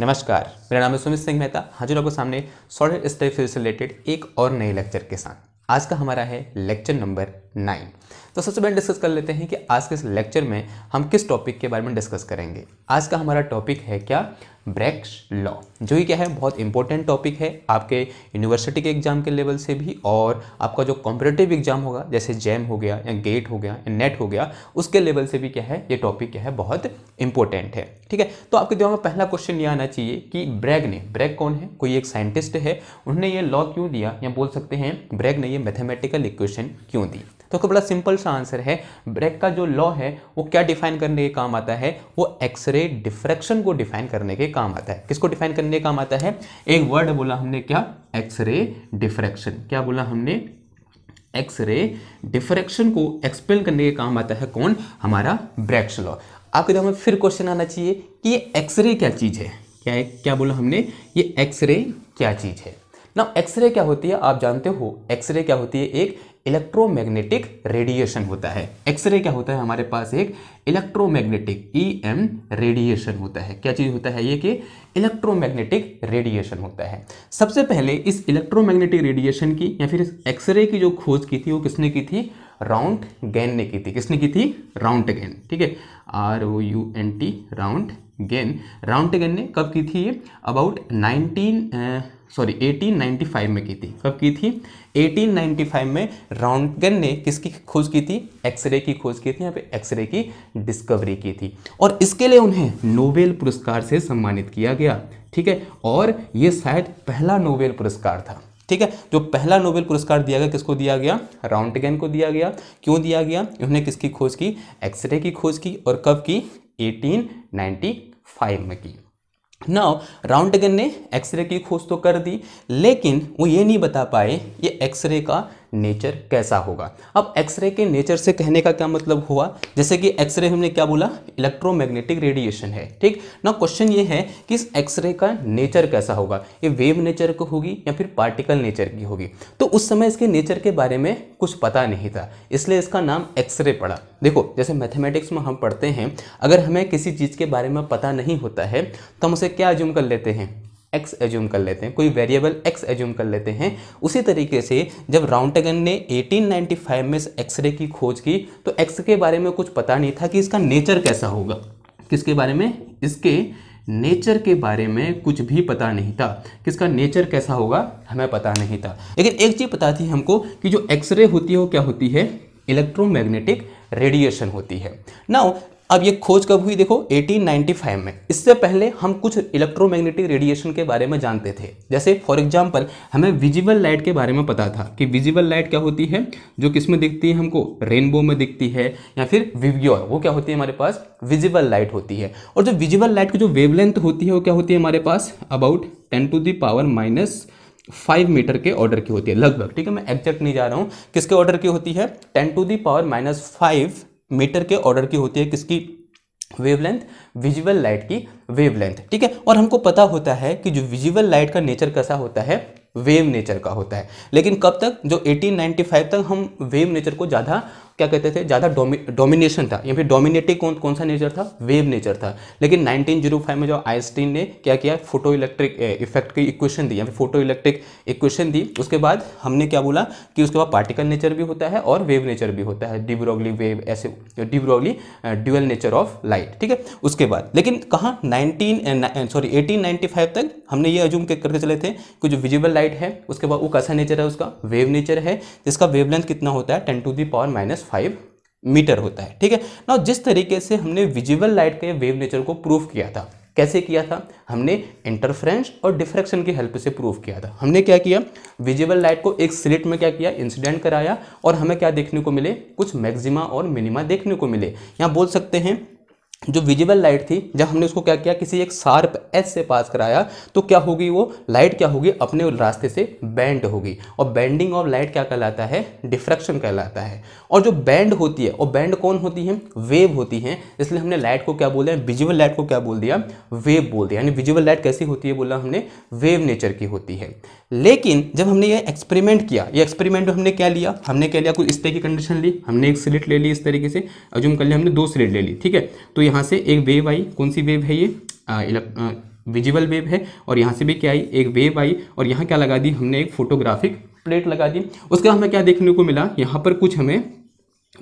नमस्कार मेरा नाम है सुमित सिंह मेहता हाजिर आपको सामने सॉलिड स्टेट फिजिक्स से रिलेटेड एक और नए लेक्चर के साथ आज का हमारा है लेक्चर नंबर नाइन तो सबसे पहले डिस्कस कर लेते हैं कि आज के इस लेक्चर में हम किस टॉपिक के बारे में डिस्कस करेंगे आज का हमारा टॉपिक है क्या ब्रैक्स लॉ जो ही क्या है बहुत इंपॉर्टेंट टॉपिक है आपके यूनिवर्सिटी के एग्जाम के लेवल से भी और आपका जो कॉम्पिटेटिव एग्जाम होगा जैसे जैम हो गया या गेट हो गया या नेट हो गया उसके लेवल से भी क्या है ये टॉपिक क्या है बहुत इंपॉर्टेंट है ठीक है तो आपके दिमाग में पहला क्वेश्चन ये आना चाहिए कि ब्रैग ने ब्रैग कौन है कोई एक साइंटिस्ट है उन्होंने ये लॉ क्यों दिया या बोल सकते हैं ब्रैग ने ये मैथेमेटिकल इक्वेशन क्यों दी तो का बड़ा सिंपल सा आंसर है ब्रेक का जो लॉ है वो क्या डिफाइन करने के काम आता है वो एक्सरे डिफ्रैक्शन को डिफाइन करने के काम आता है किसको डिफाइन करने के काम आता है एक वर्ड बोला हमने क्या एक्सरे डिफ्रैक्शन क्या बोला हमने एक्सरे डिफ्रैक्शन को एक्सप्लेन करने के काम आता है कौन हमारा ब्रैक्स लॉ आपके दिमाग में फिर क्वेश्चन आना चाहिए कि ये एक्सरे क्या चीज़ है क्या है क्या बोला हमने ये एक्सरे क्या चीज़ है ना एक्सरे क्या होती है आप जानते हो एक्सरे क्या होती है एक इलेक्ट्रोमैग्नेटिक रेडिएशन होता है एक्सरे क्या होता है हमारे पास एक electromagnetic E e M radiation होता है क्या चीज़ होता है ये कि इलेक्ट्रोमैग्नेटिक रेडिएशन होता है सबसे पहले इस इलेक्ट्रोमैग्नेटिक रेडिएशन की या फिर इस एक्सरे की जो खोज की थी वो किसने की थी राउंड गैन ने की थी किसने की थी राउंड गैन ठीक है R O U N T round gain round gain ने कब की थी ये अबाउट नाइनटीन सॉरी 1895 में की थी कब की थी 1895 में राउंडगन ने किसकी खोज की थी एक्सरे की खोज की थी यहाँ पे एक्सरे की डिस्कवरी की थी और इसके लिए उन्हें नोबेल पुरस्कार से सम्मानित किया गया ठीक है और ये शायद पहला नोबेल पुरस्कार था ठीक है जो पहला नोबेल पुरस्कार दिया गया किसको दिया गया राउंडगन को दिया गया क्यों दिया गया उन्हें किसकी खोज की एक्सरे की खोज की और कब की एटीन में की नाउ राउंडगन ने एक्सरे की खोज तो कर दी लेकिन वो ये नहीं बता पाए ये एक्सरे का नेचर कैसा होगा अब एक्सरे के नेचर से कहने का क्या मतलब हुआ जैसे कि एक्सरे हमने क्या बोला इलेक्ट्रोमैग्नेटिक रेडिएशन है ठीक ना क्वेश्चन ये है कि इस एक्सरे का नेचर कैसा होगा ये वेव नेचर की होगी या फिर पार्टिकल नेचर की होगी तो उस समय इसके नेचर के बारे में कुछ पता नहीं था इसलिए इसका नाम एक्सरे पड़ा देखो जैसे मैथमेटिक्स में हम पढ़ते हैं अगर हमें किसी चीज़ के बारे में पता नहीं होता है तो हम उसे क्या अज्यूम कर लेते हैं एक्स एज्यूम कर लेते हैं कोई वेरिएबल एक्स एज्यूम कर लेते हैं उसी तरीके से जब राउंटेगन ने 1895 में एक्सरे की खोज की तो एक्स के बारे में कुछ पता नहीं था कि इसका नेचर कैसा होगा किसके बारे में इसके नेचर के बारे में कुछ भी पता नहीं था किसका नेचर कैसा होगा हमें पता नहीं था लेकिन एक चीज़ पता थी हमको कि जो एक्सरे होती है वो क्या होती है इलेक्ट्रोमैग्नेटिक रेडिएशन होती है नाउ अब ये खोज कब हुई देखो 1895 में इससे पहले हम कुछ इलेक्ट्रोमैग्नेटिक रेडिएशन के बारे में जानते थे जैसे फॉर एग्जांपल हमें विजिबल लाइट के बारे में पता था कि विजिबल लाइट क्या होती है जो किस में दिखती है हमको रेनबो में दिखती है या फिर विव्योर वो क्या होती है हमारे पास विजिबल लाइट होती है और जो विजिबल लाइट की जो वेवलेंथ होती है वो क्या होती है हमारे पास about ten to the power minus five metre के ऑर्डर की होती है लगभग ठीक है मैं एग्जैक्ट नहीं जा रहा हूँ किसके ऑर्डर की होती है ten to the power minus five metre के ऑर्डर की होती है किसकी वेवलेंथ विजुअल लाइट की वेवलेंथ ठीक है और हमको पता होता है कि जो विजुअल लाइट का नेचर कैसा होता है वेव नेचर का होता है लेकिन कब तक जो 1895 तक हम वेव नेचर को ज़्यादा क्या कहते थे ज़्यादा डोमिनेशन था या फिर डोमिनेटिव कौन कौन सा नेचर था वेव नेचर था लेकिन 1905 में जो आइंस्टीन ने क्या किया फोटो इलेक्ट्रिक इफेक्ट की इक्वेशन दी या फिर फोटो इलेक्ट्रिक इक्वेशन दी उसके बाद हमने क्या बोला कि उसके बाद पार्टिकल नेचर भी होता है और वेव नेचर भी होता है डिब्रोगली वेव ऐसे de Broglie dual nature of light ठीक है उसके बाद लेकिन कहाँ नाइनटीन सॉरी एटीन तक हमने ये अजूम करके चले थे कि जो विजिबल लाइट है उसके बाद वो कैसा नेचर है उसका वेव नेचर है जिसका वेवलेंथ कितना होता है ten to the power minus five metre होता है ठीक है ना जिस तरीके से हमने विजिबल लाइट के वेव नेचर को प्रूफ किया था कैसे किया था हमने इंटरफ्रेंस और डिफ्रेक्शन की हेल्प से प्रूफ किया था हमने क्या किया विजिबल लाइट को एक स्लिट में क्या किया इंसिडेंट कराया और हमें क्या देखने को मिले कुछ मैक्सिमा और मिनिमा देखने को मिले यहाँ बोल सकते हैं जो विजिबल लाइट थी जब हमने उसको क्या किया किसी एक शार्प एच से पास कराया तो क्या होगी वो लाइट क्या होगी अपने रास्ते से बैंड होगी और बैंडिंग ऑफ लाइट क्या कहलाता है डिफ्रेक्शन कहलाता है और जो बैंड होती है और बैंड कौन होती है वेव होती है इसलिए हमने लाइट को क्या बोला है विजिबल लाइट को क्या बोल दिया वेव बोल दिया यानी विजिबल लाइट कैसी होती है बोला हमने वेव नेचर की होती है लेकिन जब हमने ये एक्सपेरिमेंट किया ये एक्सपेरिमेंट हमने क्या लिया हमने क्या लिया कोई इस तरह की कंडीशन ली हमने एक स्लिट ले ली इस तरीके से अजूम कर लिया हमने दो स्लिट ले ली ठीक है तो यहाँ से एक वेव आई कौन सी वेव है ये विजिबल वेव है और यहाँ से भी क्या आई एक वेव आई और यहाँ क्या लगा दी हमने एक फोटोग्राफिक प्लेट लगा दी उसके बाद हमें क्या देखने को मिला यहाँ पर कुछ हमें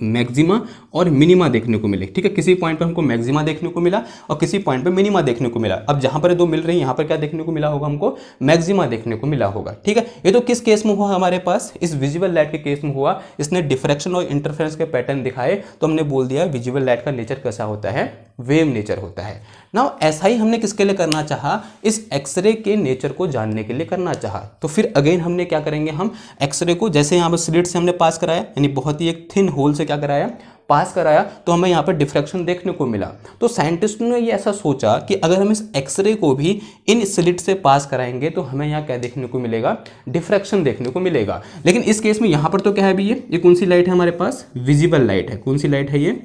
मैक्सिमा और मिनिमा देखने को मिले ठीक है किसी पॉइंट पर हमको मैक्सिमा देखने को मिला और किसी पॉइंट पर मिनिमा देखने को मिला अब जहां पर दो मिल रही है यहां पर क्या देखने को मिला होगा हमको मैक्सिमा देखने को मिला होगा ठीक है ये तो किस केस में हुआ हमारे पास इस विजुअल लाइट के केस में हुआ इसने डिफ्रेक्शन और इंटरफेरेंस के पैटर्न दिखाए तो हमने बोल दिया विजुअल लाइट का नेचर कैसा होता है वेव नेचर होता है ना ऐसा ही हमने किसके लिए करना चाहा इस एक्सरे के नेचर को जानने के लिए करना चाहा तो फिर अगेन हमने क्या करेंगे हम एक्सरे को जैसे यहाँ पर स्लिट से हमने पास कराया यानी बहुत ही एक थिन होल हमसे क्या कराया पास कराया तो हमें यहाँ पर डिफ्रैक्शन देखने को मिला तो साइंटिस्ट ने ये ऐसा सोचा कि अगर हम इस एक्सरे को भी इन स्लिट से पास कराएंगे तो हमें यहाँ क्या देखने को मिलेगा डिफ्रैक्शन देखने को मिलेगा लेकिन इस केस में यहाँ पर तो क्या है अभी ये ये कौन सी लाइट है हमारे पास विजिबल लाइट है कौन सी लाइट है ये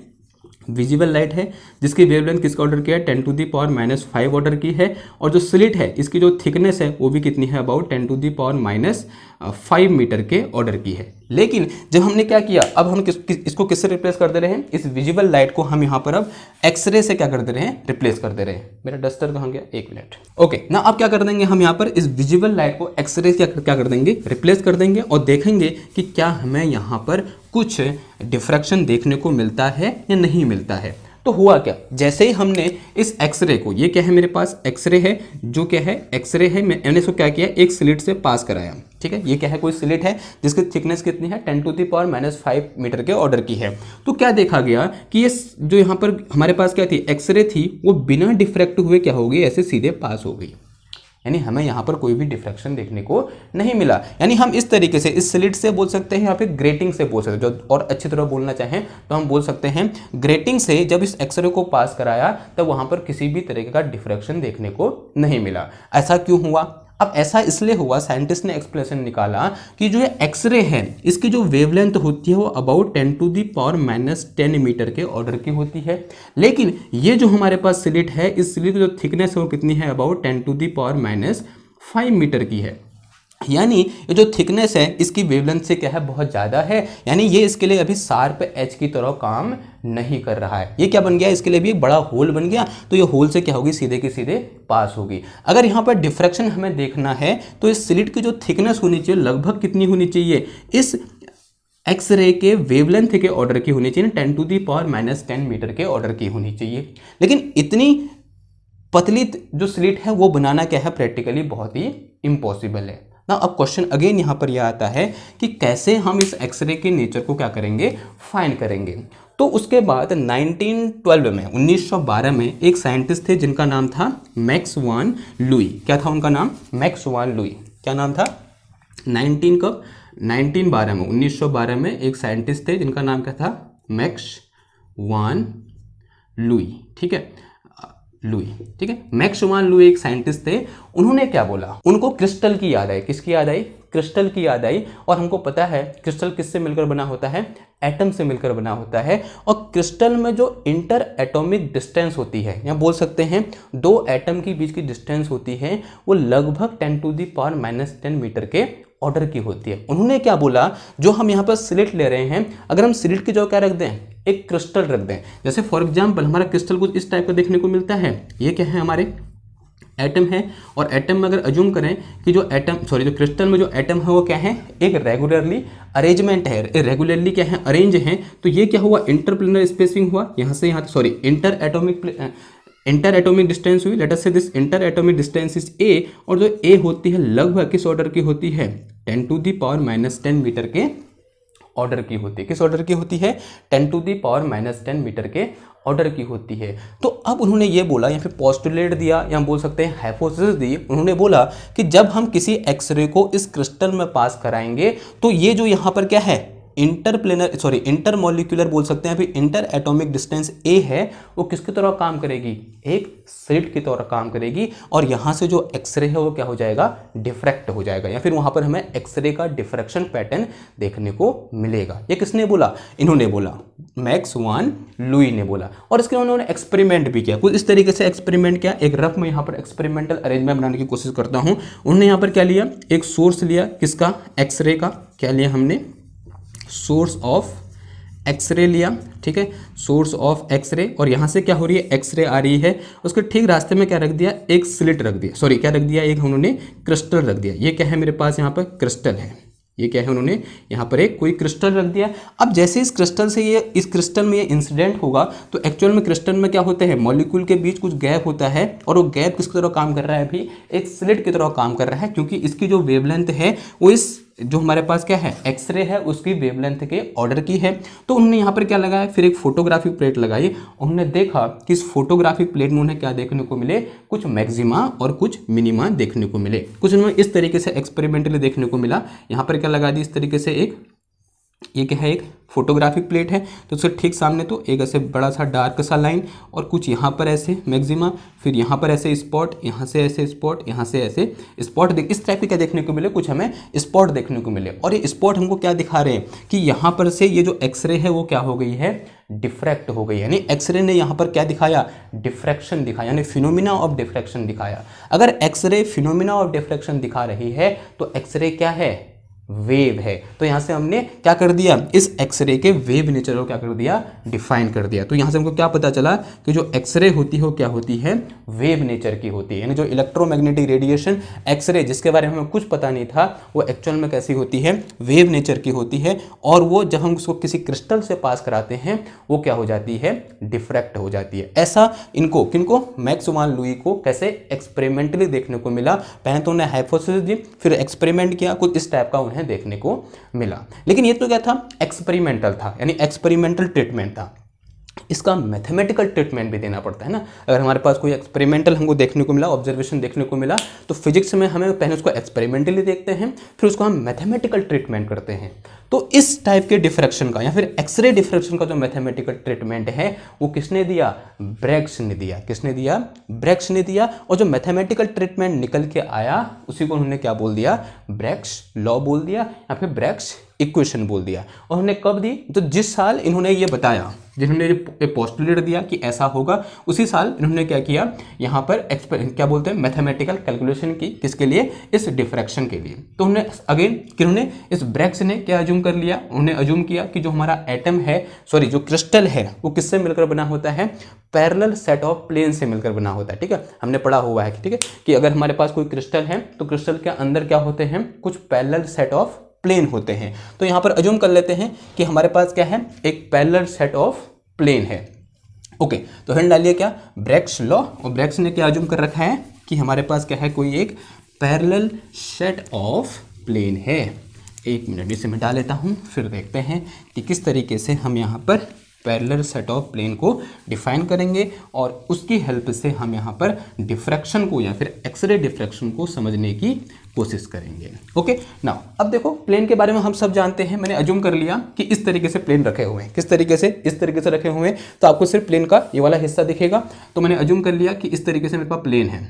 विजिबल लाइट है जिसकी वेवलेंथ किसका ऑर्डर किया है ten to the power minus five order की है और जो स्लिट है इसकी जो थिकनेस है वो भी कितनी है about ten to the power minus five metre के ऑर्डर की है लेकिन जब हमने क्या किया अब हम किस, किस इसको किससे रिप्लेस कर दे रहे हैं इस विजिबल लाइट को हम यहाँ पर अब एक्सरे से क्या कर दे रहे हैं रिप्लेस कर दे रहे हैं मेरा डस्टर कहाँ गया एक मिनट ओके ना अब क्या कर देंगे हम यहाँ पर इस विजिबल लाइट को एक्सरे से क्या कर देंगे रिप्लेस कर देंगे और देखेंगे कि क्या हमें यहाँ पर कुछ डिफ्रैक्शन देखने को मिलता है या नहीं मिलता है तो हुआ क्या जैसे ही हमने इस एक्सरे को ये क्या है मेरे पास एक्सरे है जो क्या है एक्सरे है मैंने इसको क्या किया एक स्लिट से पास कराया ठीक है ये क्या है कोई स्लिट है जिसकी थिकनेस कितनी है ten to the power minus five metre के ऑर्डर की है तो क्या देखा गया कि ये जो यहाँ पर हमारे पास क्या थी एक्सरे थी वो बिना डिफ्रेक्ट हुए क्या हो ऐसे सीधे पास हो गई यानी हमें यहाँ पर कोई भी डिफ्रेक्शन देखने को नहीं मिला यानी हम इस तरीके से इस स्लिट से बोल सकते हैं या फिर ग्रेटिंग से बोल सकते हैं और अच्छी तरह बोलना चाहें तो हम बोल सकते हैं ग्रेटिंग से जब इस एक्सरे को पास कराया तब वहाँ पर किसी भी तरीके का डिफ्रेक्शन देखने को नहीं मिला ऐसा क्यों हुआ अब ऐसा इसलिए हुआ साइंटिस्ट ने एक्सप्लेनेशन निकाला कि जो ये एक्सरे है इसकी जो वेवलेंथ होती है वो about ten to the power minus ten metre के ऑर्डर की होती है लेकिन ये जो हमारे पास स्लिट है इस स्लिट की जो थिकनेस है वो कितनी है about ten to the power minus five metre की है यानी ये जो थिकनेस है इसकी वेवलेंथ से क्या है बहुत ज़्यादा है यानी ये इसके लिए अभी सार्प एच की तरह काम नहीं कर रहा है ये क्या बन गया इसके लिए भी एक बड़ा होल बन गया तो ये होल से क्या होगी सीधे के सीधे पास होगी अगर यहाँ पर डिफ्रैक्शन हमें देखना है तो इस स्लिट की जो थिकनेस होनी चाहिए लगभग कितनी होनी चाहिए इस एक्सरे के वेवलेंथ के ऑर्डर की होनी चाहिए ten to the power minus ten metre के ऑर्डर की होनी चाहिए लेकिन इतनी पतली जो स्लिट है वो बनाना क्या है प्रैक्टिकली बहुत ही इम्पॉसिबल है ना अब क्वेश्चन अगेन यहाँ पर यह आता है कि कैसे हम इस एक्सरे के नेचर को क्या करेंगे फाइन करेंगे तो उसके बाद 1912 में 1912 में एक साइंटिस्ट थे जिनका नाम था मैक्स वन लुई क्या था उनका नाम मैक्स वन लुई क्या नाम था 19 कब 1912 में 1912 में एक साइंटिस्ट थे जिनका नाम क्या था मैक्स वन लुई ठीक है लुई ठीक है मैक्स शुमान लुई एक साइंटिस्ट थे उन्होंने क्या बोला उनको क्रिस्टल की याद आई किसकी याद आई क्रिस्टल की याद आई और हमको पता है क्रिस्टल किससे मिलकर बना होता है एटम से मिलकर बना होता है और क्रिस्टल में जो इंटर एटॉमिक डिस्टेंस होती है या बोल सकते हैं दो एटम के बीच की डिस्टेंस होती है वो लगभग 10 to the power minus ten metre के ऑर्डर की होती है उन्होंने क्या बोला जो हम यहाँ पर सिलेट ले रहे हैं अगर हम सिलेट की जगह क्या रख दें एक क्रिस्टल रख दें जैसे फॉर एग्जाम्पल हमारा क्रिस्टल कुछ इस टाइप का देखने को मिलता है ये क्या है हमारे एटम है और एटम में अगर अज्यूम करें कि जो एटम सॉरी जो क्रिस्टल में जो एटम है वो क्या है एक रेगुलरली अरेंजमेंट है रेगुलरली क्या है अरेंज है तो ये क्या हुआ इंटरप्लेनर स्पेसिंग हुआ यहाँ से यहाँ sorry interatomic interatomic distance हुई let's say this interatomic distance is A और जो ए होती है लगभग किस ऑर्डर की होती है ten to the power minus ten metre के ऑर्डर की होती है किस ऑर्डर की होती है ten to the power minus ten metre के ऑर्डर की होती है तो अब उन्होंने ये बोला या फिर पॉस्टुलेट दिया या हम बोल सकते हैं हाइपोथेसिस दी उन्होंने बोला कि जब हम किसी एक्सरे को इस क्रिस्टल में पास कराएंगे तो ये जो यहाँ पर क्या है इंटरप्लेनर सॉरी इंटरमोलिकुलर बोल सकते हैं इंटर एटोमिक डिस्टेंस ए है वो किसके तौर काम करेगी एक स्लिट की तौर काम करेगी और यहां से जो एक्सरे है वो क्या हो जाएगा डिफ्रैक्ट हो जाएगा या फिर वहां पर हमें एक्सरे का डिफ्रेक्शन पैटर्न देखने को मिलेगा ये किसने बोला इन्होंने बोला मैक्स वन लुई ने बोला और इसके उन्होंने एक्सपेरिमेंट भी किया कुछ इस तरीके से एक्सपेरिमेंट किया एक रफ में यहां पर एक्सपेरिमेंटल अरेंजमेंट बनाने की कोशिश करता हूँ उन्होंने यहां पर क्या लिया एक सोर्स लिया किसका एक्सरे का क्या लिया हमने सोर्स ऑफ एक्सरे लिया ठीक है सोर्स ऑफ एक्सरे और यहाँ से क्या हो रही है एक्सरे आ रही है उसके ठीक रास्ते में क्या रख दिया एक स्लिट रख दिया सॉरी क्या रख दिया एक उन्होंने क्रिस्टल रख दिया ये क्या है मेरे पास यहाँ पर क्रिस्टल है ये क्या है उन्होंने यहाँ पर एक कोई क्रिस्टल रख दिया अब जैसे इस क्रिस्टल से ये इस क्रिस्टल में ये इंसिडेंट होगा तो एक्चुअल में क्रिस्टल में क्या होते हैं मॉलिक्यूल के बीच कुछ गैप होता है और वो गैप किस तरह काम कर रहा है अभी एक स्लिट की तरह काम कर रहा है क्योंकि इसकी जो वेवलेंथ है वो इस जो हमारे पास क्या है एक्सरे है उसकी वेवलेंथ के ऑर्डर की है तो उन्होंने यहाँ पर क्या लगाया फिर एक फोटोग्राफिक प्लेट लगाई उन्होंने देखा कि इस फोटोग्राफिक प्लेट में उन्हें क्या देखने को मिले कुछ मैक्सिमा और कुछ मिनिमा देखने को मिले कुछ उन्होंने इस तरीके से एक्सपेरिमेंटली देखने को मिला यहाँ पर क्या लगा दी इस तरीके से एक ये क्या है एक फोटोग्राफिक प्लेट है तो उसके ठीक सामने तो एक ऐसे बड़ा सा डार्क सा लाइन और कुछ यहाँ पर ऐसे मैक्सिमा फिर यहाँ पर ऐसे स्पॉट यहाँ से ऐसे स्पॉट यहाँ से ऐसे स्पॉट देख इस टाइप के क्या देखने को मिले कुछ हमें स्पॉट देखने को मिले और ये स्पॉट हमको क्या दिखा रहे हैं कि यहाँ पर से ये जो एक्सरे है वो क्या हो गई है डिफ्रैक्ट हो गई यानी एक्सरे ने यहाँ पर क्या दिखाया डिफ्रैक्शन दिखाया यानी फिनोमिना ऑफ डिफ्रैक्शन दिखाया अगर एक्सरे फिनोमिना ऑफ डिफ्रैक्शन दिखा रही है तो एक्सरे क्या है वेव है तो यहां से हमने क्या कर दिया इस एक्सरे के वेव नेचर को क्या कर दिया डिफाइन कर दिया तो यहाँ से हमको क्या पता चला कि जो एक्सरे होती है हो क्या होती है वेव नेचर की होती है यानी जो इलेक्ट्रोमैग्नेटिक रेडिएशन एक्सरे जिसके बारे में हमें कुछ पता नहीं था वो एक्चुअल में कैसी होती है वेव नेचर की होती है और वो जब हम उसको किसी क्रिस्टल से पास कराते हैं वो क्या हो जाती है डिफ्रैक्ट हो जाती है ऐसा इनको किनको मैक्सुमान लुई को कैसे एक्सपेरिमेंटली देखने को मिला पहले तो उन्हें हाइपोसिस दी फिर एक्सपेरिमेंट किया कुछ इस टाइप का उन्हें देखने को मिला लेकिन ये तो क्या था एक्स एक्सपेरिमेंटल था यानी एक्सपेरिमेंटल ट्रीटमेंट था इसका मैथमेटिकल ट्रीटमेंट भी देना पड़ता है ना अगर हमारे पास कोई एक्सपेरिमेंटल हमको देखने को मिला ऑब्जर्वेशन देखने को मिला तो फिजिक्स में हमें पहले उसको एक्सपेरिमेंटली देखते हैं फिर उसको हम मैथमेटिकल ट्रीटमेंट करते हैं तो इस टाइप के डिफ्रेक्शन का या फिर एक्सरे डिफ्रेक्शन का जो मैथमेटिकल ट्रीटमेंट है वो किसने दिया ब्रैक्स ने दिया किसने दिया ब्रैक्स ने दिया और जो मैथमेटिकल ट्रीटमेंट निकल के आया उसी को उन्होंने क्या बोल दिया ब्रैक्स लॉ बोल दिया या फिर ब्रैक्स इक्वेशन बोल दिया और हमने कब दी तो जिस साल इन्होंने ये बताया जिन्होंने ये पोस्टुलेट दिया कि ऐसा होगा उसी साल इन्होंने क्या किया यहाँ पर क्या बोलते हैं मैथमेटिकल कैलकुलेशन की किसके लिए इस डिफ्रैक्शन के लिए तो उन्होंने अगेन कि उन्होंने इस ब्रैक्स ने क्या अजूम कर लिया उन्होंने अजूम किया कि जो हमारा एटम है सॉरी जो क्रिस्टल है वो किससे मिलकर बना होता है पैरल सेट ऑफ प्लेन से मिलकर बना होता है ठीक है हमने पढ़ा हुआ है ठीक है कि अगर हमारे पास कोई क्रिस्टल है तो क्रिस्टल के अंदर क्या होते हैं कुछ पैरल सेट ऑफ प्लेन होते हैं तो यहाँ पर अजूम कर लेते हैं कि हमारे पास क्या है एक पैलर सेट ऑफ प्लेन है ओके तो हेड डालिए क्या ब्रैक्स लॉ और ब्रैक्स ने क्या अज्यूम कर रखा है कि हमारे पास क्या है कोई एक पैरेलल सेट ऑफ प्लेन है एक मिनट इसे मिटा लेता हूँ फिर देखते हैं कि किस तरीके से हम यहाँ पर पैरेलल सेट ऑफ प्लेन को डिफाइन करेंगे और उसकी हेल्प से हम यहाँ पर डिफ्रैक्शन को या फिर एक्सरे डिफ्रैक्शन को समझने की कोशिश करेंगे ओके नाउ अब देखो प्लेन के बारे में हम सब जानते हैं मैंने अजूम कर लिया कि इस तरीके से प्लेन रखे हुए हैं किस तरीके से इस तरीके से रखे हुए हैं तो आपको सिर्फ प्लेन का ये वाला हिस्सा दिखेगा तो मैंने अजूम कर लिया कि इस तरीके से मेरे पास प्लेन है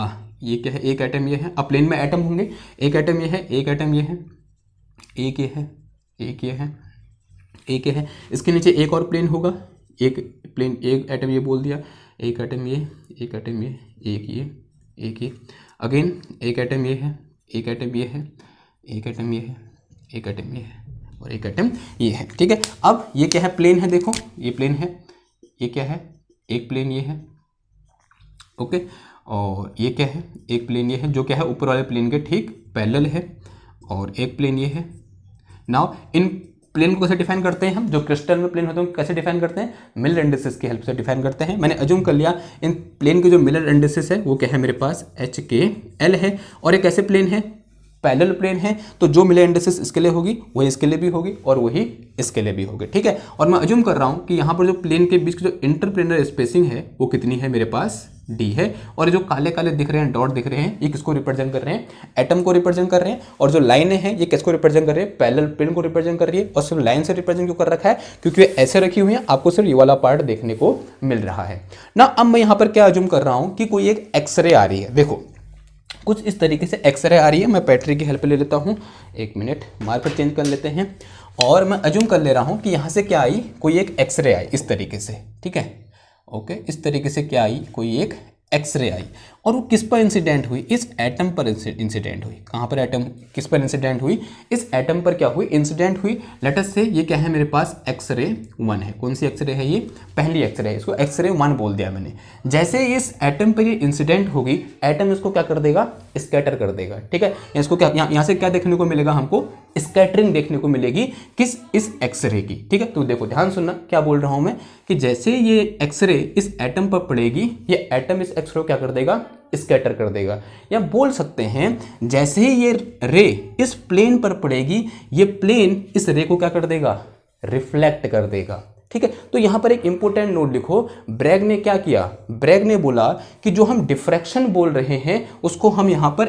आ, ये क्या है एक आइटम ये है अब प्लेन में आइटम होंगे एक आइटम ये है एक आइटम ये है एक ये है एक ये है एक ये है इसके नीचे एक और प्लेन होगा एक प्लेन एक आइटम ये बोल दिया एक आइटम ये एक आइटम ये एक ये एक ये अगेन एक आइटम ये है एक आइटम ये है एक आइटम ये है एक आइटम ये है और एक आइटम ये है ठीक है अब ये क्या है प्लेन है देखो ये प्लेन है ये क्या है एक प्लेन ये है ओके और ये क्या है एक प्लेन ये है जो क्या है ऊपर वाले प्लेन के ठीक पैरेलल है और एक प्लेन ये है नाउ इन प्लेन को कैसे डिफाइन करते हैं हम जो क्रिस्टल में प्लेन होते हैं कैसे डिफाइन करते हैं मिलर इंडेसिस की हेल्प से डिफाइन करते हैं मैंने अजूम कर लिया इन प्लेन के जो मिलर इंडेसिस है वो क्या है मेरे पास एच के एल है और एक ऐसे प्लेन है पैरेलल प्लेन है तो जो मिले इंडेसिस इसके लिए होगी वही इसके लिए भी होगी और वही इसके लिए भी होगी ठीक है और मैं अज्यूम कर रहा हूँ कि यहाँ पर जो प्लेन के बीच की जो इंटरप्लेनर स्पेसिंग है वो कितनी है मेरे पास डी है और जो काले काले दिख रहे हैं डॉट दिख रहे हैं ये किसको रिप्रेजेंट कर रहे हैं एटम को रिप्रेजेंट कर रहे हैं और जो लाइनें हैं ये किसको रिप्रेजेंट कर रहे हैं पैरेलल प्लेन को रिप्रेजेंट कर रही है और सिर्फ लाइन से रिप्रेजेंट क्यों कर रखा है क्योंकि ये ऐसे रखी हुई हैं आपको सिर्फ ये वाला पार्ट देखने को मिल रहा है ना अब मैं यहाँ पर क्या अज्यूम कर रहा हूँ कि कोई एक एक्सरे आ रही है देखो कुछ इस तरीके से एक्सरे आ रही है मैं बैटरी की हेल्प ले लेता हूँ एक मिनट मार्कर चेंज कर लेते हैं और मैं अजूम कर ले रहा हूँ कि यहाँ से क्या आई कोई एक एक्सरे आई इस तरीके से ठीक है ओके इस तरीके से क्या आई कोई एक एक्सरे आई और वो किस पर इंसिडेंट हुई इस एटम पर इंसिडेंट हुई कहाँ पर एटम किस पर इंसिडेंट हुई इस एटम पर क्या हुई इंसिडेंट हुई लेटस से ये क्या है मेरे पास एक्सरे वन है कौन सी एक्सरे है ये पहली एक्सरे है इसको एक्सरे वन बोल दिया मैंने जैसे इस एटम पर ये इंसिडेंट होगी एटम इसको क्या कर देगा स्कैटर कर देगा ठीक है इसको क्या यहाँ से क्या देखने को मिलेगा हमको स्कैटरिंग देखने को मिलेगी किस इस एक्सरे की ठीक है तो देखो ध्यान सुनना क्या बोल रहा हूँ मैं कि जैसे ये एक्सरे इस एटम पर पड़ेगी ये एटम इस एक्सरे को क्या कर देगा स्कैटर कर देगा या बोल सकते हैं जैसे ही ये रे इस प्लेन पर पड़ेगी ये प्लेन इस रे को क्या कर देगा रिफ्लेक्ट कर देगा ठीक है तो यहां पर एक इंपॉर्टेंट नोट लिखो ब्रैग ने क्या किया ब्रैग ने बोला कि जो हम डिफ्रैक्शन बोल रहे हैं उसको हम यहां पर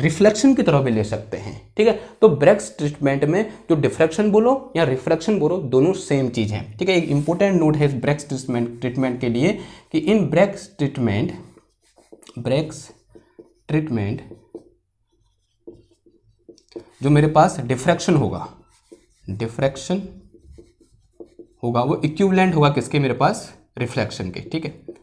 रिफ्लेक्शन की तरह भी ले सकते हैं ठीक है तो ब्रेक्स ट्रीटमेंट में जो डिफ्रेक्शन बोलो या रिफ्लेक्शन बोलो दोनों सेम चीज़ है ठीक है एक इंपॉर्टेंट नोट है ब्रेक्स ट्रीटमेंट ट्रीटमेंट के लिए कि इन ब्रेक्स ट्रीटमेंट ब्रेक्स ट्रीटमेंट जो मेरे पास डिफ्रैक्शन होगा डिफ्रैक्शन होगा वो इक्विवेलेंट होगा किसके मेरे पास रिफ्लेक्शन के ठीक है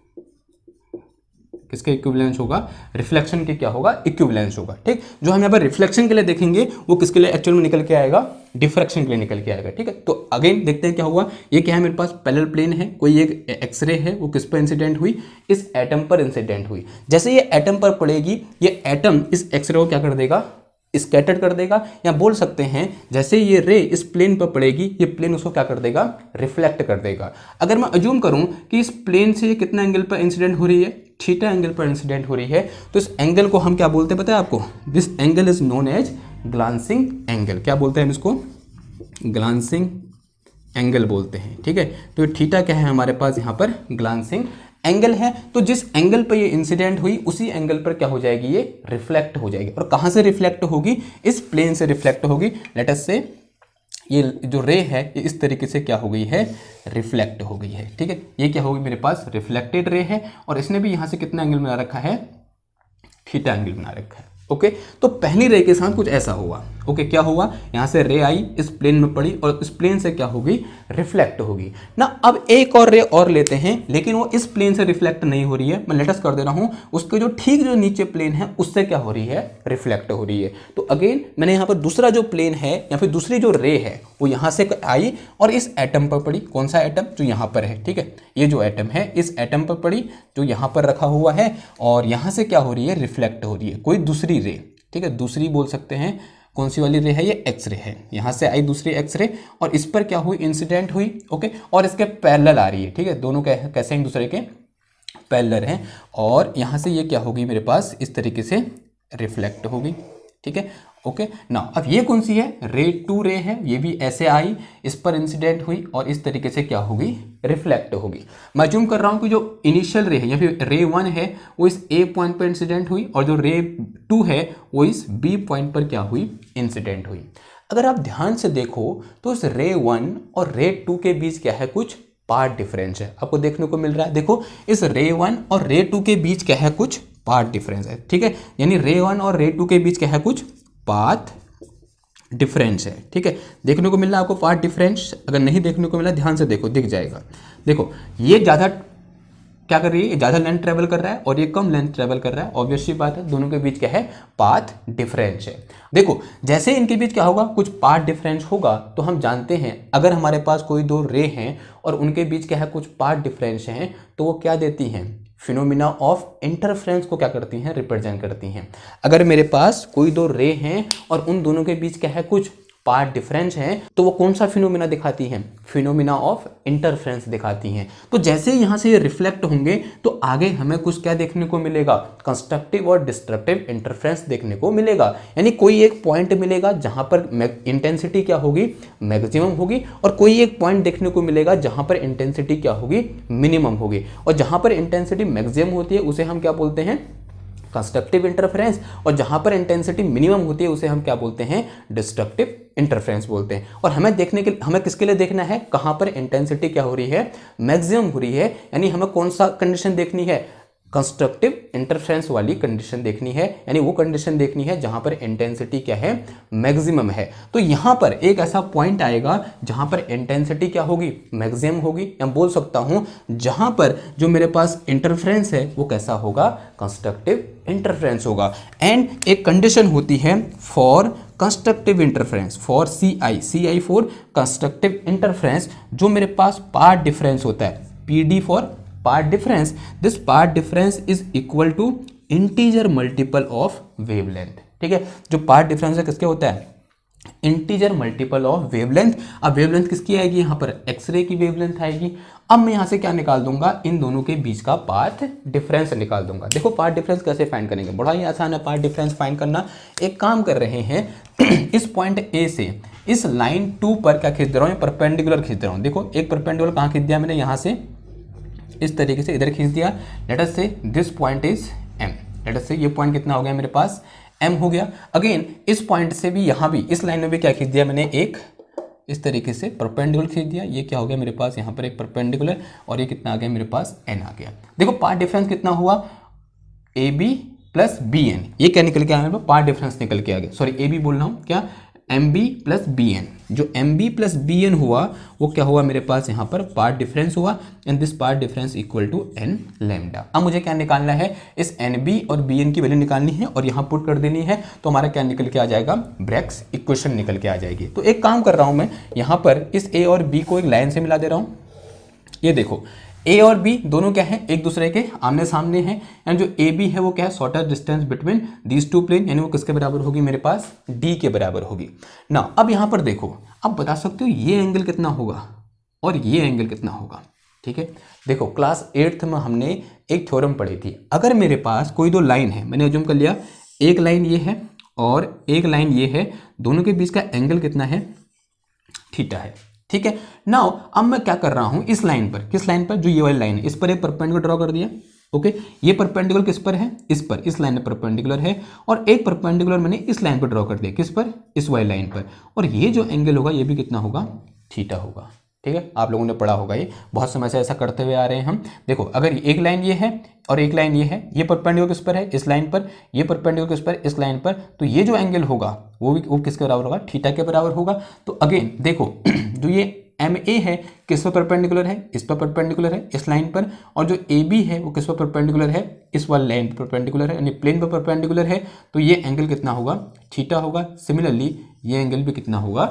किसका इक्विवेलेंस होगा रिफ्लेक्शन के क्या होगा इक्विवेलेंस होगा ठीक जो हम यहाँ पर रिफ्लेक्शन के लिए देखेंगे वो किसके लिए एक्चुअल में निकल के आएगा डिफ्रेक्शन के लिए निकल के आएगा ठीक है तो अगेन देखते हैं क्या हुआ ये क्या है मेरे पास पैलर प्लेन है कोई एक एक्सरे है वो किस पर इंसिडेंट हुई इस एटम पर इंसिडेंट हुई जैसे ये एटम पर पड़ेगी ये एटम इस एक्सरे को क्या कर देगा स्कैटर्ड कर देगा या बोल सकते हैं जैसे ये रे इस प्लेन पर पड़ेगी ये प्लेन उसको क्या कर देगा रिफ्लेक्ट कर देगा अगर मैं अज्यूम करूं कि इस प्लेन से ये कितना एंगल पर इंसिडेंट हो रही है थीटा एंगल पर इंसिडेंट हो रही है तो इस एंगल को हम क्या बोलते हैं पता है आपको this angle is known as glancing angle क्या बोलते हैं हम इसको ग्लांसिंग एंगल बोलते हैं ठीक है तो थीटा क्या है हमारे पास यहाँ पर ग्लांसिंग एंगल है तो जिस एंगल पर ये इंसिडेंट हुई उसी एंगल पर क्या हो जाएगी ये रिफ्लेक्ट हो जाएगी और कहाँ से रिफ्लेक्ट होगी इस प्लेन से रिफ्लेक्ट होगी लेटस से ये जो रे है ये इस तरीके से क्या हो गई है रिफ्लेक्ट हो गई है ठीक है ये क्या होगी मेरे पास रिफ्लेक्टेड रे है और इसने भी यहाँ से कितना एंगल बना रखा है थीटा एंगल बना रखा है ओके तो पहली रे के साथ कुछ ऐसा हुआ ओके क्या हुआ यहां से रे आई इस प्लेन में पड़ी और इस प्लेन से क्या होगी रिफ्लेक्ट होगी ना अब एक और रे और लेते हैं लेकिन वो इस प्लेन से रिफ्लेक्ट नहीं हो रही है मैं लेटस कर दे रहा हूं उसके जो ठीक जो नीचे प्लेन है उससे क्या हो रही है रिफ्लेक्ट हो रही है तो अगेन मैंने यहां पर दूसरा जो प्लेन है या फिर दूसरी जो रे है वो यहां से आई और इस एटम पर पड़ी कौन सा एटम जो यहां पर है ठीक है ये जो एटम है इस एटम पर पड़ी जो यहां पर रखा हुआ है और यहां से क्या हो रही है रिफ्लेक्ट हो रही है कोई दूसरी रे ठीक है दूसरी बोल सकते हैं कौन सी वाली रे है ये एक्स रे है यहाँ से आई दूसरी एक्स रे और इस पर क्या हुई इंसिडेंट हुई ओके और इसके पैरल आ रही है ठीक है दोनों कैसे एक दूसरे के पैरेलल हैं और यहाँ से ये क्या होगी मेरे पास इस तरीके से रिफ्लेक्ट होगी ठीक है ओके ना अब ये कौन सी है रे टू रे है ये भी ऐसे आई इस पर इंसिडेंट हुई और इस तरीके से क्या होगी रिफ्लेक्ट होगी मैं जूम कर रहा हूँ कि जो इनिशियल रे है या फिर रे वन है वो इस ए पॉइंट पर इंसिडेंट हुई और जो रे टू है वो इस बी पॉइंट पर क्या हुई इंसिडेंट हुई अगर आप ध्यान से देखो तो इस रे वन और रे टू के बीच क्या है कुछ पार्ट डिफरेंस है आपको देखने को मिल रहा है देखो इस रे वन और रे टू के बीच क्या है कुछ पार्ट डिफरेंस है ठीक है यानी रे वन और रे टू के बीच क्या है कुछ पाथ डिफरेंस है ठीक है देखने को मिल रहा है आपको पाथ डिफरेंस अगर नहीं देखने को मिला ध्यान से देखो दिख जाएगा देखो ये ज़्यादा क्या कर रही है ज़्यादा लेंथ ट्रेवल कर रहा है और ये कम लेंथ ट्रेवल कर रहा है ऑब्वियसली बात है दोनों के बीच क्या है पाथ डिफरेंस है देखो जैसे इनके बीच क्या होगा कुछ पाथ डिफरेंस होगा तो हम जानते हैं अगर हमारे पास कोई दो रे हैं और उनके बीच क्या है कुछ पाथ डिफरेंस हैं तो वो क्या देती हैं फिनोमिना ऑफ इंटरफ्रेंस को क्या करती हैं रिप्रेजेंट करती हैं अगर मेरे पास कोई दो रे हैं और उन दोनों के बीच क्या है कुछ पार्ट डिफरेंस हैं तो वो कौन सा फिनोमिना दिखाती हैं फिनोमिना ऑफ इंटरफ्रेंस दिखाती हैं तो जैसे यहाँ से ये रिफ्लेक्ट होंगे तो आगे हमें कुछ क्या देखने को मिलेगा कंस्ट्रक्टिव और डिस्ट्रक्टिव इंटरफ्रेंस देखने को मिलेगा यानी कोई एक पॉइंट मिलेगा जहाँ पर इंटेंसिटी क्या होगी मैक्सिमम होगी और कोई एक पॉइंट देखने को मिलेगा जहाँ पर इंटेंसिटी क्या होगी मिनिमम होगी और जहाँ पर इंटेंसिटी मैक्सिमम होती है उसे हम क्या बोलते हैं कंस्ट्रक्टिव इंटरफेरेंस और जहां पर इंटेंसिटी मिनिमम होती है उसे हम क्या बोलते हैं डिस्ट्रक्टिव इंटरफेरेंस बोलते हैं और हमें देखने के हमें किसके लिए देखना है कहां पर इंटेंसिटी क्या हो रही है मैक्सिमम हो रही है यानी हमें कौन सा कंडीशन देखनी है कंस्ट्रक्टिव इंटरफ्रेंस वाली कंडीशन देखनी है यानी वो कंडीशन देखनी है जहाँ पर इंटेंसिटी क्या है मैक्सिमम है तो यहाँ पर एक ऐसा पॉइंट आएगा जहाँ पर इंटेंसिटी क्या होगी मैक्सिमम होगी या बोल सकता हूँ जहाँ पर जो मेरे पास इंटरफ्रेंस है वो कैसा होगा कंस्ट्रक्टिव इंटरफ्रेंस होगा एंड एक कंडीशन होती है for constructive interference for C I C I for constructive interference जो मेरे पास पार्ट डिफरेंस होता है P D for path difference this path difference is equal to integer multiple of wavelength ठीक है जो पार्ट डिफरेंस है किसके होता है इंटीजर मल्टीपल ऑफ वेवलेंथ अब वेवलेंथ किसकी आएगी यहां पर एक्सरे की वेवलेंथ आएगी अब मैं यहां से क्या निकाल दूंगा इन दोनों के बीच का पाथ डिफरेंस निकाल दूंगा देखो पार्ट डिफरेंस कैसे फाइंड करेंगे बड़ा ही आसान है पार्ट डिफरेंस फाइंड करना एक काम कर रहे हैं इस पॉइंट ए से इस लाइन टू पर क्या खींच दे रहा हूं परपेंडिकुलर खींच दे रहा हूं देखो एक परपेंडिकुलर कहां खींच दिया मैंने यहां से इस तरीके से इधर खींच दिया let's say this point is M let's say ये पॉइंट कितना हो गया मेरे पास एम हो गया अगेन इस पॉइंट से भी यहाँ भी इस लाइन में भी क्या खींच दिया मैंने एक इस तरीके से परपेंडिकुलर खींच दिया ये क्या हो गया मेरे पास यहाँ पर एक परपेंडिकुलर और ये कितना आ गया मेरे पास एन आ गया देखो पार्ट डिफरेंस कितना हुआ A B plus B N ये क्या निकल के आया मेरे पास पार्ट डिफरेंस निकल के आ गया सॉरी ए बी बोल रहा हूँ क्या M B plus B N जो M B plus B N हुआ वो क्या हुआ मेरे पास यहाँ पर पार्ट डिफरेंस हुआ and this path difference equal to n lambda अब मुझे क्या निकालना है इस एन बी और बी एन की वैल्यू निकालनी है और यहाँ पुट कर देनी है तो हमारा क्या निकल के आ जाएगा ब्रेक्स इक्वेशन निकल के आ जाएगी तो एक काम कर रहा हूँ मैं यहाँ पर इस ए और बी को एक लाइन से मिला दे रहा हूँ ये देखो ए और बी दोनों क्या है एक दूसरे के आमने सामने हैं एंड जो ए बी है वो क्या है shorter distance between these two plane यानी वो किसके बराबर होगी मेरे पास डी के बराबर होगी ना अब यहाँ पर देखो अब बता सकते हो ये एंगल कितना होगा और ये एंगल कितना होगा ठीक है देखो क्लास एट्थ में हमने एक थ्योरम पढ़ी थी अगर मेरे पास कोई दो लाइन है मैंने एज्यूम कर लिया एक लाइन ये है और एक लाइन ये है दोनों के बीच का एंगल कितना है थीटा है ठीक है नाउ अब मैं क्या कर रहा हूं इस लाइन पर किस लाइन पर जो ये वाली लाइन है इस पर एक परपेंडिकुलर ड्रॉ कर दिया ओके ये परपेंडिकुलर किस पर है इस पर इस लाइन परपेंडिकुलर है और एक परपेंडिकुलर मैंने इस लाइन पर ड्रॉ कर दिया किस पर इस वाई लाइन पर और ये जो एंगल होगा ये भी कितना होगा थीटा होगा ठीक है आप लोगों ने पढ़ा होगा ये बहुत समय से ऐसा करते हुए आ रहे हैं हम देखो अगर एक लाइन ये है और एक लाइन ये है ये परपेंडिकुलर किस पर है इस लाइन पर ये परपेंडिकुलर किस पर इस लाइन पर तो ये जो एंगल होगा वो भी वो किसके बराबर होगा थीटा के बराबर होगा तो अगेन देखो जो ये एम ए है किस पर परपेंडिकुलर है इस पर परपेंडिकुलर है इस लाइन पर और जो ए बी है वो किस पर परपेंडिकुलर है इस वाले लाइन पर परपेंडिकुलर है यानी प्लेन पर परपेंडिकुलर है तो ये एंगल कितना होगा थीटा होगा सिमिलरली ये एंगल भी कितना होगा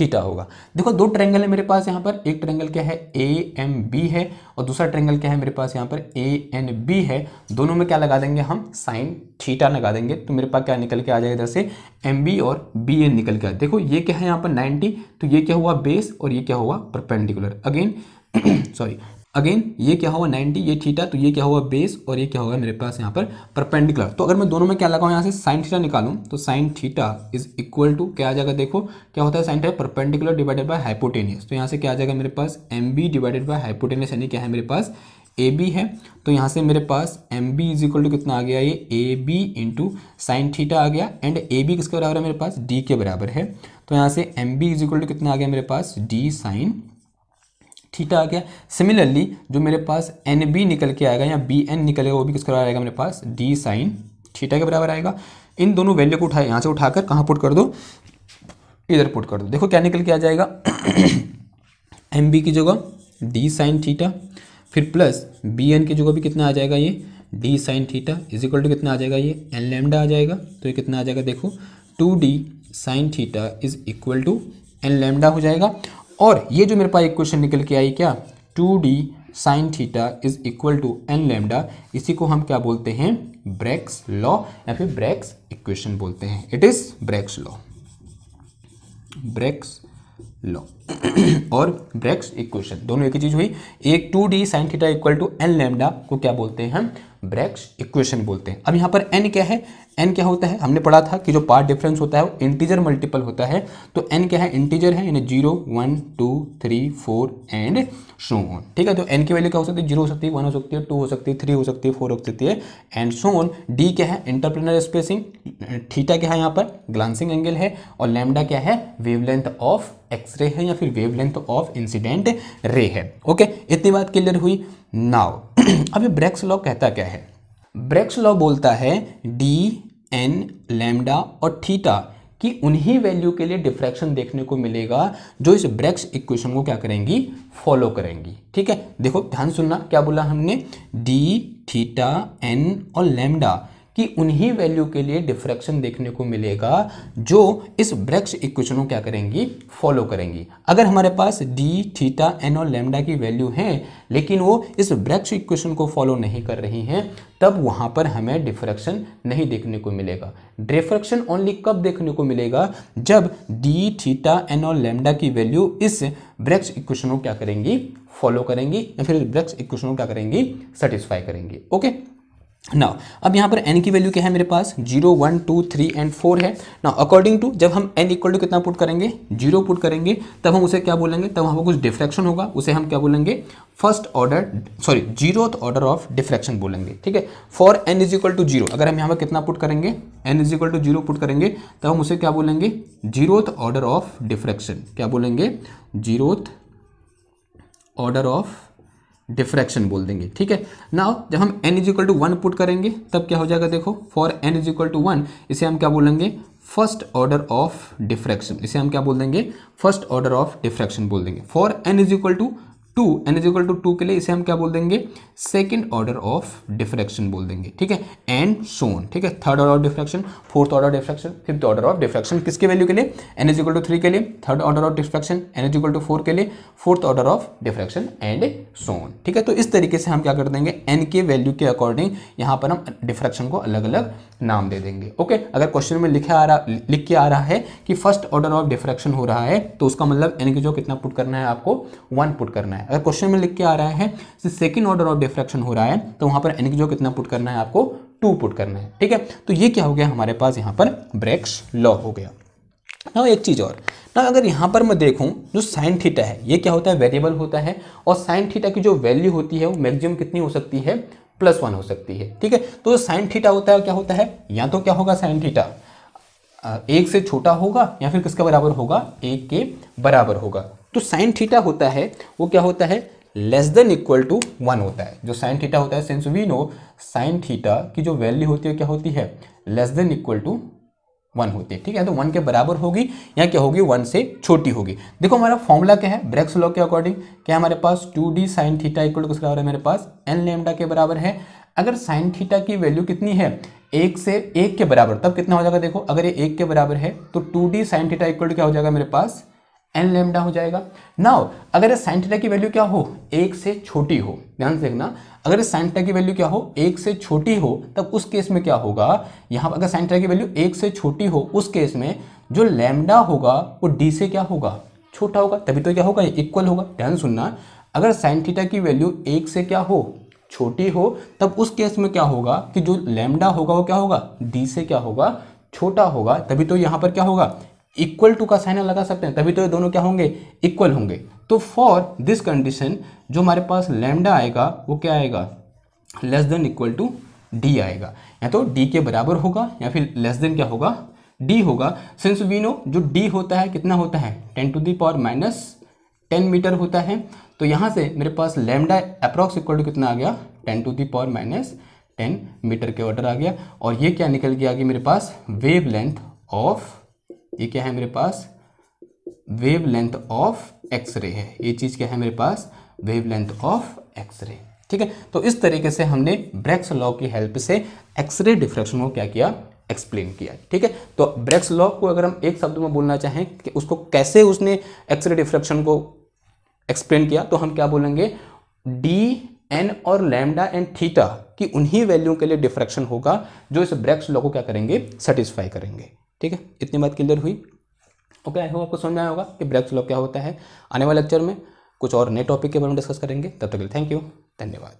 थीटा होगा देखो दो ट्रेंगल है मेरे पास यहाँ पर एक ट्रेंगल क्या है ए एम बी है और दूसरा ट्रेंगल क्या है मेरे पास यहाँ पर ए एन बी है दोनों में क्या लगा देंगे हम साइन थीटा लगा देंगे तो मेरे पास क्या निकल के आ जाएगा इधर से एम बी और बी एन निकल के आ देखो ये क्या है यहाँ पर नाइन्टी तो ये क्या हुआ बेस और ये क्या हुआ परपेंडिकुलर अगेन सॉरी अगेन ये क्या हुआ 90 ये थीटा तो ये क्या हुआ बेस और ये क्या होगा मेरे पास यहाँ पर परपेंडिकुलर तो अगर मैं दोनों में क्या लगाऊँ यहाँ से साइन थीटा निकालूँ तो sine theta is equal to क्या आ जाएगा देखो क्या होता है sine theta perpendicular divided by hypotenuse तो यहाँ से क्या आ जाएगा मेरे पास M B divided by hypotenuse यानी क्या है मेरे पास ए बी है तो यहाँ से मेरे पास M B is equal to कितना आ गया ये A B into sine theta आ गया एंड ए बी किसके बराबर है मेरे पास डी के बराबर है तो यहाँ से M B is equal to कितना आ गया मेरे पास डी साइन थीटा आ गया सिमिलरली जो मेरे पास एन बी निकल के आएगा या बी एन निकलेगा वो भी किसके बराबर आएगा मेरे पास डी साइन थीटा के बराबर आएगा इन दोनों वैल्यू को उठाए यहाँ से उठाकर कहाँ पुट कर दो इधर पुट कर दो देखो क्या निकल के आ जाएगा एम बी की जगह डी साइन थीटा फिर प्लस बी एन की जगह भी कितना आ जाएगा ये d sine theta is equal to कितना आ जाएगा ये एन लेमडा आ जाएगा तो ये कितना आ जाएगा देखो two d sine theta is equal to n lambda हो जाएगा और ये जो मेरे पास एक क्वेश्चन निकल के आई क्या two d sine theta is equal to n lambda इसी को हम क्या बोलते हैं ब्रेक्स लॉ या फिर ब्रेक्स इक्वेशन बोलते हैं it is Bragg's law Bragg's law और ब्रेक्स इक्वेशन दोनों एक ही चीज़ हुई एक two d sine theta equal to n lambda को क्या बोलते हैं हम ब्रेक्स इक्वेशन बोलते हैं अब यहाँ पर एन क्या है एन क्या होता है हमने पढ़ा था कि जो पार्ट डिफरेंस होता है वो इंटीजर मल्टीपल होता है तो एन क्या है इंटीजर है यानी zero one two three four and so on ठीक है तो एन की वैल्यू क्या हो सकती है जीरो हो सकती है वन हो सकती है टू हो सकती है थ्री हो सकती है फोर हो सकती है एंड सो ऑन डी क्या है इंटरप्रेनर स्पेसिंग थीटा क्या है यहाँ पर ग्लांसिंग एंगल है और लेमडा क्या है वेवलेंथ ऑफ एक्सरे है या फिर वेवलेंथ ऑफ इंसिडेंट रे है ओके इतनी बात क्लियर हुई नाव अभी ब्रेक्स लॉ कहता क्या है ब्रेक्स लॉ बोलता है डी एन लेमडा और थीटा कि उन्हीं वैल्यू के लिए डिफ्रैक्शन देखने को मिलेगा जो इस ब्रेक्स इक्वेशन को क्या करेंगी फॉलो करेंगी ठीक है देखो ध्यान सुनना क्या बोला हमने डी थीटा एन और लेमडा कि उन्हीं वैल्यू के लिए डिफ्रैक्शन देखने को मिलेगा जो इस ब्रेक्स इक्वेशन को क्या करेंगी फॉलो करेंगी अगर हमारे पास डी थीटा एन और लेमडा की वैल्यू है लेकिन वो इस ब्रेक्स इक्वेशन को फॉलो नहीं कर रही हैं तब वहाँ पर हमें डिफ्रैक्शन नहीं देखने को मिलेगा डिफ्रैक्शन ओनली कब देखने को मिलेगा जब डी थीटा एन और लेमडा की वैल्यू इस ब्रेक्स इक्वेशन को क्या करेंगी फॉलो करेंगी या फिर ब्रेक्स इक्वेशन को क्या करेंगी सेटिस्फाई करेंगी ओके ना अब यहाँ पर एन की वैल्यू क्या है मेरे पास zero one two three and four है ना अकॉर्डिंग टू जब हम एन इक्वल टू कितना पुट करेंगे जीरो पुट करेंगे तब हम उसे क्या बोलेंगे तब वहाँ पर कुछ डिफ्रैक्शन होगा उसे हम क्या बोलेंगे first order sorry zero order of diffraction बोलेंगे ठीक है for n is equal to zero अगर हम यहाँ पर कितना पुट करेंगे n is equal to zero put करेंगे तब हम उसे क्या बोलेंगे जीरो ऑर्डर ऑफ डिफ्रैक्शन क्या बोलेंगे जीरो ऑर्डर ऑफ डिफ्रैक्शन बोल देंगे ठीक है नाउ जब हम n is equal to one put करेंगे तब क्या हो जाएगा देखो for n is equal to one इसे हम क्या बोलेंगे फर्स्ट ऑर्डर ऑफ डिफ्रैक्शन इसे हम क्या बोल देंगे फर्स्ट ऑर्डर ऑफ डिफ्रैक्शन बोल देंगे for n is equal to two n is equal to two के लिए इसे हम क्या बोल देंगे सेकेंड ऑर्डर ऑफ डिफ्रैक्शन बोल देंगे ठीक है एंड सोन ठीक है third order of diffraction fourth order diffraction fifth order of diffraction किसके वैल्यू के लिए n is equal to three के लिए third order of diffraction n is equal to four के लिए fourth order of diffraction and so on ठीक है तो इस तरीके से हम क्या कर देंगे एन के वैल्यू के अकॉर्डिंग यहाँ पर हम डिफ्रैक्शन को अलग अलग नाम दे देंगे ओके अगर क्वेश्चन में लिखा आ रहा लिख के आ रहा है कि फर्स्ट ऑर्डर ऑफ डिफ्रैक्शन हो रहा है तो उसका मतलब यानी कि जो कितना पुट करना है आपको वन पुट करना है अगर क्वेश्चन में लिख के आ रहा है सेकेंड ऑर्डर ऑफ डिफ्रैक्शन हो रहा है तो वहाँ पर यानी कि जो कितना पुट करना है आपको टू पुट करना है ठीक है तो ये क्या हो गया हमारे पास यहाँ पर ब्रेक्स लॉ हो गया ना एक चीज़ और ना अगर यहाँ पर मैं देखूँ जो साइन थीटा है ये क्या होता है वेरिएबल होता है और साइन थीटा की जो वैल्यू होती है वो मैक्सिमम कितनी हो सकती है प्लस वन हो सकती है ठीक है तो साइन थीटा होता है क्या होता है या तो क्या होगा साइन थीटा एक से छोटा होगा या फिर किसके बराबर होगा एक के बराबर होगा तो साइन थीटा होता है वो क्या होता है less than equal to one होता है जो साइन थीटा होता है since we know sine theta की जो वैल्यू होती है क्या होती है less than equal to one होते हैं ठीक है तो वन के बराबर होगी या क्या होगी वन से छोटी होगी देखो हमारा फॉर्मूला क्या है ब्रेक्स लॉ के अकॉर्डिंग क्या हमारे पास two d sine theta equal to बराबर है मेरे पास एन लेमडा के बराबर है अगर साइन थीटा की वैल्यू कितनी है एक से एक के बराबर तब कितना हो जाएगा देखो अगर ये एक के बराबर है तो two d sine theta equal क्या हो जाएगा मेरे पास एन लेमडा हो जाएगा नाउ अगर साइन थीटा की वैल्यू क्या हो एक से छोटी हो ध्यान से देखना अगर साइन थीटा की वैल्यू क्या हो एक से छोटी हो तब उस केस में क्या होगा यहाँ अगर साइन थीटा की वैल्यू एक से छोटी हो उस केस में जो लेमडा होगा वो डी से क्या होगा छोटा होगा तभी तो क्या होगा ये इक्वल होगा ध्यान सुनना अगर साइन थीटा की वैल्यू एक से क्या हो छोटी हो तब उस केस में क्या होगा कि जो लेमडा होगा वो क्या होगा डी से क्या होगा छोटा होगा तभी तो यहाँ पर क्या होगा इक्वल टू का साइन लगा सकते हैं तभी तो ये दोनों क्या होंगे इक्वल होंगे तो फॉर दिस कंडीशन जो हमारे पास लेमडा आएगा वो क्या आएगा less than equal to d आएगा या तो डी के बराबर होगा या फिर लेस देन क्या होगा डी होगा सिंस वी नो जो डी होता है कितना होता है ten to the power minus ten metre होता है तो यहाँ से मेरे पास लेमडा अप्रॉक्स इक्वल टू कितना आ गया ten to the power minus ten metre के ऑर्डर आ गया और ये क्या निकल गया कि मेरे पास वेव लेंथ ऑफ ये क्या है मेरे पास वेव लेंथ ऑफ एक्सरे है ये चीज़ क्या है मेरे पास वेव लेंथ ऑफ एक्सरे ठीक है तो इस तरीके से हमने ब्रेक्स लॉ की हेल्प से एक्सरे डिफ्रेक्शन को क्या किया एक्सप्लेन किया ठीक है तो ब्रेक्स लॉ को अगर हम एक शब्द में बोलना चाहें कि उसको कैसे उसने एक्सरे डिफ्रेक्शन को एक्सप्लेन किया तो हम क्या बोलेंगे डी एन और लैमडा एंड थीटा की उन्हीं वैल्यू के लिए डिफ्रेक्शन होगा जो इस ब्रेक्स लॉ को क्या करेंगे सेटिस्फाई करेंगे ठीक है इतनी बात क्लियर हुई ओके आई होप आपको समझ में आया होगा कि ब्रेक फ्लो क्या होता है आने वाले लेक्चर में कुछ और नए टॉपिक के बारे में डिस्कस करेंगे तब तक के लिए थैंक यू धन्यवाद